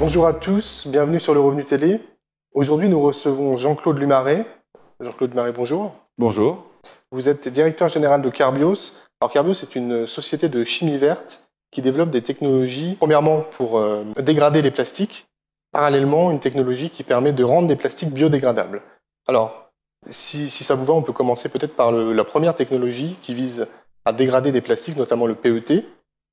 Bonjour à tous, bienvenue sur le Revenu Télé. Aujourd'hui, nous recevons Jean-Claude Lumaret. Jean-Claude Lumaret, bonjour. Bonjour. Vous êtes directeur général de Carbios. Alors, Carbios est une société de chimie verte qui développe des technologies, premièrement pour euh, dégrader les plastiques, parallèlement une technologie qui permet de rendre des plastiques biodégradables. Alors, si, ça vous va, on peut commencer peut-être par la première technologie qui vise à dégrader des plastiques, notamment le PET.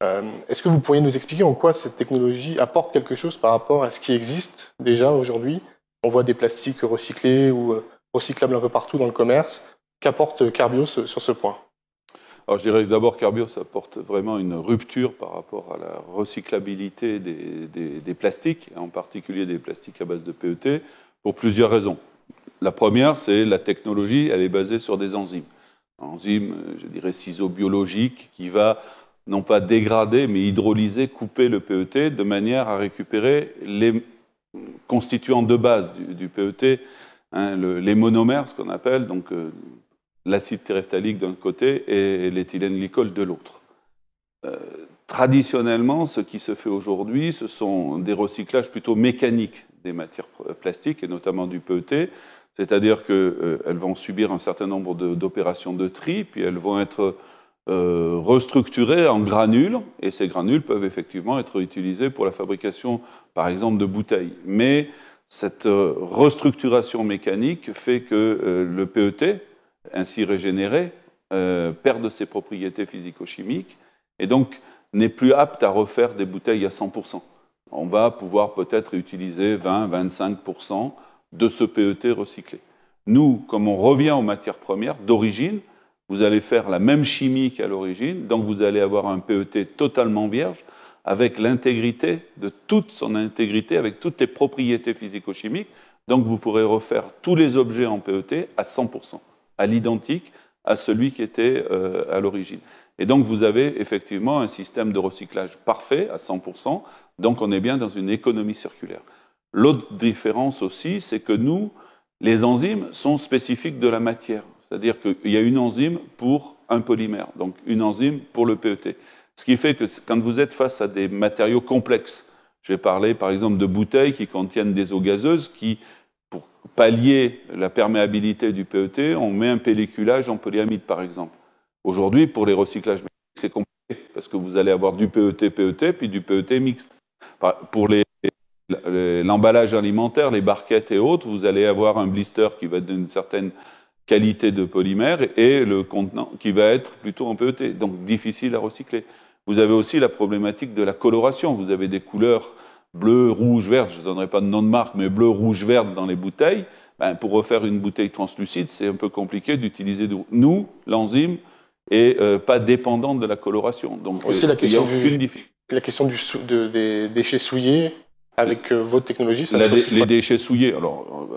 Euh, est-ce que vous pourriez nous expliquer en quoi cette technologie apporte quelque chose par rapport à ce qui existe déjà aujourd'hui On voit des plastiques recyclés ou euh, recyclables un peu partout dans le commerce. Qu'apporte Carbios sur ce point alors je dirais que d'abord Carbios apporte vraiment une rupture par rapport à la recyclabilité des, plastiques, en particulier des plastiques à base de PET, pour plusieurs raisons. La première, c'est la technologie, elle est basée sur des enzymes. Enzymes, je dirais, ciseaux biologiques qui va non pas dégrader, mais hydrolyser, couper le PET de manière à récupérer les constituants de base du, PET, hein, les monomères, ce qu'on appelle, donc euh, l'acide téréphthalique d'un côté et, l'éthylène glycol de l'autre. Euh, traditionnellement, ce qui se fait aujourd'hui, ce sont des recyclages plutôt mécaniques des matières plastiques et notamment du PET, c'est-à-dire qu'elles euh, vont subir un certain nombre d'opérations de, tri, puis elles vont être euh, restructurés en granules, et ces granules peuvent effectivement être utilisés pour la fabrication, par exemple, de bouteilles. Mais cette euh, restructuration mécanique fait que euh, le PET, ainsi régénéré, perd ses propriétés physico-chimiques, et donc n'est plus apte à refaire des bouteilles à 100%. On va pouvoir peut-être utiliser 20-25% de ce PET recyclé. Nous, comme on revient aux matières premières d'origine, vous allez faire la même chimie qu'à l'origine, donc vous allez avoir un PET totalement vierge, avec l'intégrité de toute son intégrité, avec toutes les propriétés physico-chimiques. Donc vous pourrez refaire tous les objets en PET à 100%, à l'identique à celui qui était euh, à l'origine. Et donc vous avez effectivement un système de recyclage parfait à 100%, donc on est bien dans une économie circulaire. L'autre différence aussi, c'est que nous, les enzymes sont spécifiques de la matière. C'est-à-dire qu'il y a une enzyme pour un polymère, donc une enzyme pour le PET. Ce qui fait que quand vous êtes face à des matériaux complexes, je vais parler par exemple de bouteilles qui contiennent des eaux gazeuses qui, pour pallier la perméabilité du PET, on met un pelliculage en polyamide par exemple. Aujourd'hui, pour les recyclages c'est compliqué parce que vous allez avoir du PET-PET e puis du PET mixte. Pour les l'emballage alimentaire, les barquettes et autres, vous allez avoir un blister qui va être d'une certaine qualité de polymère et le contenant qui va être plutôt en PET, donc difficile à recycler. Vous avez aussi la problématique de la coloration. Vous avez des couleurs bleu, rouge, vert, je ne donnerai pas de nom de marque, mais bleu, rouge, vert dans les bouteilles. Ben, pour refaire une bouteille translucide, c'est un peu compliqué d'utiliser de Nous, l'enzyme et euh, pas dépendante de la coloration. Donc, la euh, question il La question du de, des déchets souillés avec euh, votre technologie, Les déchets souillés, alors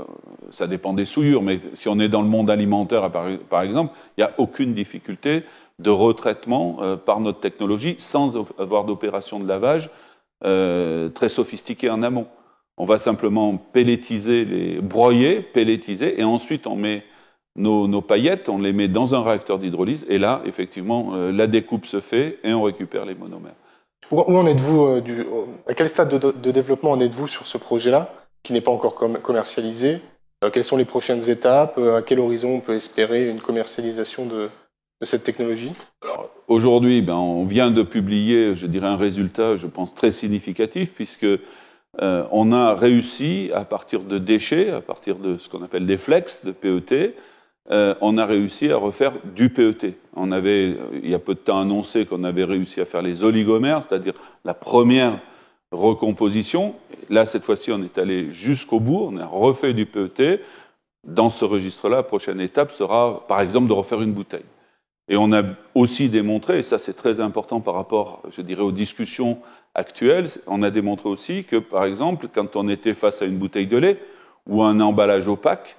ça dépend des souillures, mais si on est dans le monde alimentaire, par, exemple, il n'y a aucune difficulté de retraitement euh, par notre technologie sans avoir d'opération de lavage euh, très sophistiquée en amont. On va simplement pelletiser les, broyer, pelletiser, et ensuite on met nos, paillettes, on les met dans un réacteur d'hydrolyse, et là, effectivement, euh, la découpe se fait et on récupère les monomères. Où, en êtes-vous À quel stade de, développement en êtes-vous sur ce projet-là, qui n'est pas encore commercialisé euh, quelles sont les prochaines étapes euh, À quel horizon on peut espérer une commercialisation de, cette technologie Aujourd'hui, ben, on vient de publier, je dirais, un résultat, je pense, très significatif, puisque euh, on a réussi, à partir de déchets, à partir de ce qu'on appelle des flex de PET, on a réussi à refaire du PET. On avait, il y a peu de temps, annoncé qu'on avait réussi à faire les oligomères, c'est-à-dire la première recomposition là, cette fois-ci, on est allé jusqu'au bout, on a refait du PET. Dans ce registre-là, la prochaine étape sera, par exemple, de refaire une bouteille. Et on a aussi démontré, et ça c'est très important par rapport, je dirais, aux discussions actuelles, on a démontré aussi que, par exemple, quand on était face à une bouteille de lait ou à un emballage opaque,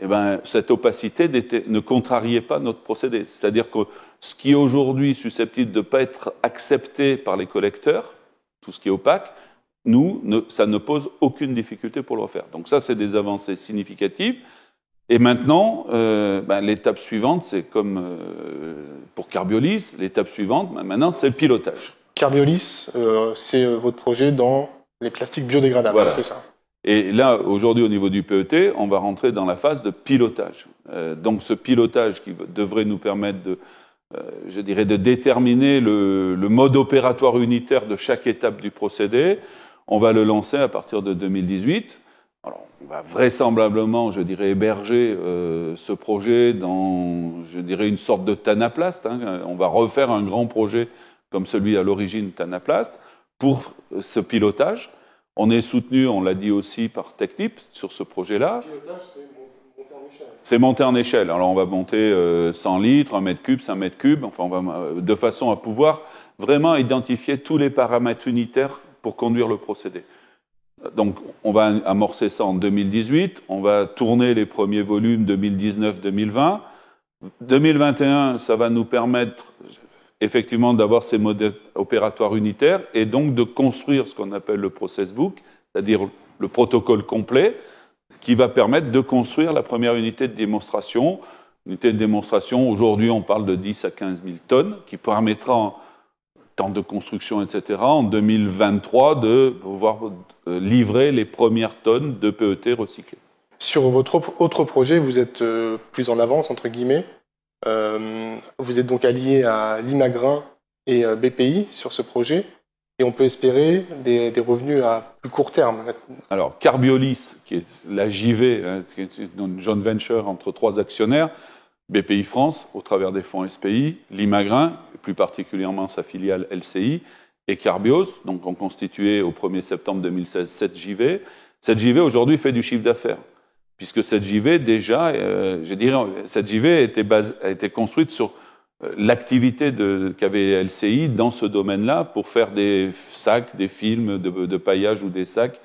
eh ben, cette opacité ne contrariait pas notre procédé. C'est-à-dire que ce qui est aujourd'hui susceptible de ne pas être accepté par les collecteurs, tout ce qui est opaque, nous, ça ne pose aucune difficulté pour le refaire. Donc ça, c'est des avancées significatives. Et maintenant, euh, ben, l'étape suivante, c'est comme euh, pour Carbiolis, l'étape suivante, ben, maintenant, c'est le pilotage. Carbiolis, euh, c'est votre projet dans les plastiques biodégradables, c'est ça Et là, aujourd'hui, au niveau du PET, on va rentrer dans la phase de pilotage. donc ce pilotage qui devrait nous permettre de, je dirais, de déterminer le mode opératoire unitaire de chaque étape du procédé, on va le lancer à partir de 2018. on va vraisemblablement, je dirais, héberger euh, ce projet dans, je dirais, une sorte de tanaplast. Hein. On va refaire un grand projet comme celui à l'origine Tanaplast pour ce pilotage. On est soutenu, on l'a dit aussi, par TechTip sur ce projet-là. c'est monter en échelle. C'est monter en échelle. Alors on va monter 100 euh, litres, 1 mètre cube, 5 mètres cubes, enfin on va, euh, de façon à pouvoir vraiment identifier tous les paramètres unitaires conduire le procédé. Donc, on va amorcer ça en 2018, on va tourner les premiers volumes 2019-2020. 2021, ça va nous permettre effectivement d'avoir ces modèles opératoires unitaires et donc de construire ce qu'on appelle le process book, c'est-à-dire le protocole complet qui va permettre de construire la première unité de démonstration. Unité de démonstration, aujourd'hui on parle de 10 à 15 000 tonnes, qui permettra temps de construction, etc., en 2023 de pouvoir euh, livrer les premières tonnes de PET recyclées. Sur votre autre projet, vous êtes euh, plus en avance, entre guillemets. Euh, vous êtes donc allié à l'INAGRIN et BPI sur ce projet. Et on peut espérer des, revenus à plus court terme. Alors, Carbiolis, qui est la JV, hein, qui est une joint venture entre trois actionnaires, BPI France, au travers des fonds SPI, Limagrin, plus particulièrement sa filiale LCI, et Carbios, donc ont constitué au 1er septembre 2016 7JV. 7JV aujourd'hui fait du chiffre d'affaires, puisque 7JV déjà, euh, je dirais, 7JV a été, construite sur euh, l'activité qu'avait LCI dans ce domaine-là pour faire des sacs, des films de, de paillage ou des sacs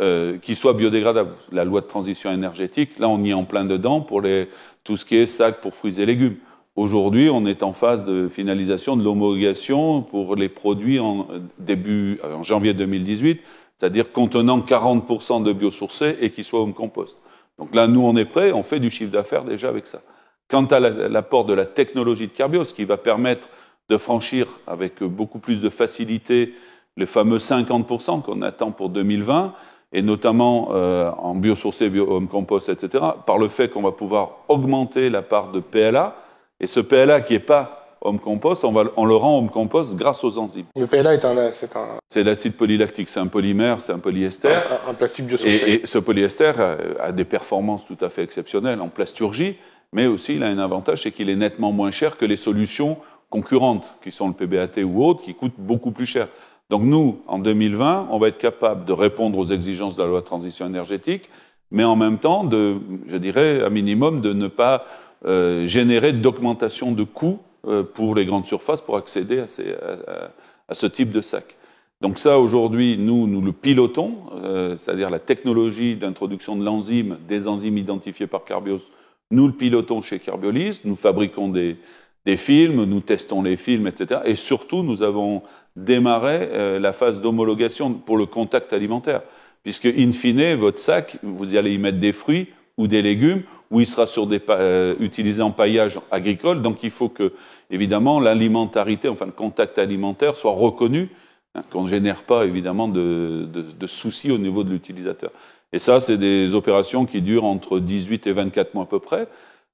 euh, qui soit biodégradable. La loi de transition énergétique, là, on y est en plein dedans pour les, tout ce qui est sac pour fruits et légumes. Aujourd'hui, on est en phase de finalisation de l'homologation pour les produits en, début, euh, en janvier 2018, c'est-à-dire contenant 40% de biosourcés et qui soient home compost. Donc là, nous, on est prêt, on fait du chiffre d'affaires déjà avec ça. Quant à l'apport de la technologie de Carbios, qui va permettre de franchir avec beaucoup plus de facilité les fameux 50% qu'on attend pour 2020, et notamment euh, en biosourcé, bio compost, etc., par le fait qu'on va pouvoir augmenter la part de PLA. Et ce PLA qui n'est pas home compost, on, va, le rend home compost grâce aux enzymes. Le PLA est un. C'est, un... l'acide polylactique, c'est un polymère, c'est un polyester. Un, plastique biosourcé. Et, ce polyester euh, a, des performances tout à fait exceptionnelles en plasturgie, mais aussi il a un avantage, c'est qu'il est nettement moins cher que les solutions concurrentes, qui sont le PBAT ou autres, qui coûtent beaucoup plus cher. Donc nous, en 2020, on va être capable de répondre aux exigences de la loi transition énergétique, mais en même temps, de, je dirais, à minimum, de ne pas euh, générer d'augmentation de coûts euh, pour les grandes surfaces pour accéder à, ces, ce type de sac. Donc ça, aujourd'hui, nous, nous le pilotons, euh, c'est-à-dire la technologie d'introduction de l'enzyme, des enzymes identifiées par Carbios, nous le pilotons chez Carbiolis, nous fabriquons des, des films, nous testons les films, etc. Et surtout, nous avons démarré euh, la phase d'homologation pour le contact alimentaire, puisque in fine, votre sac, vous allez y mettre des fruits ou des légumes, ou il sera sur des euh, utilisé en paillage agricole. Donc il faut que, évidemment, l'alimentarité, enfin le contact alimentaire, soit reconnu, hein, qu'on ne génère pas, évidemment, de, de, de soucis au niveau de l'utilisateur. Et ça, c'est des opérations qui durent entre 18 et 24 mois à peu près.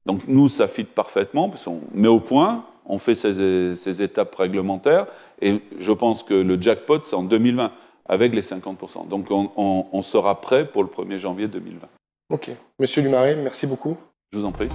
Donc nous, ça fit parfaitement, parce qu'on met au point, on fait ces, étapes réglementaires, et je pense que le jackpot, c'est en 2020, avec les 50%. Donc on, sera prêt pour le 1er janvier 2020. Ok. Monsieur Lumaré, merci beaucoup. Je vous en prie.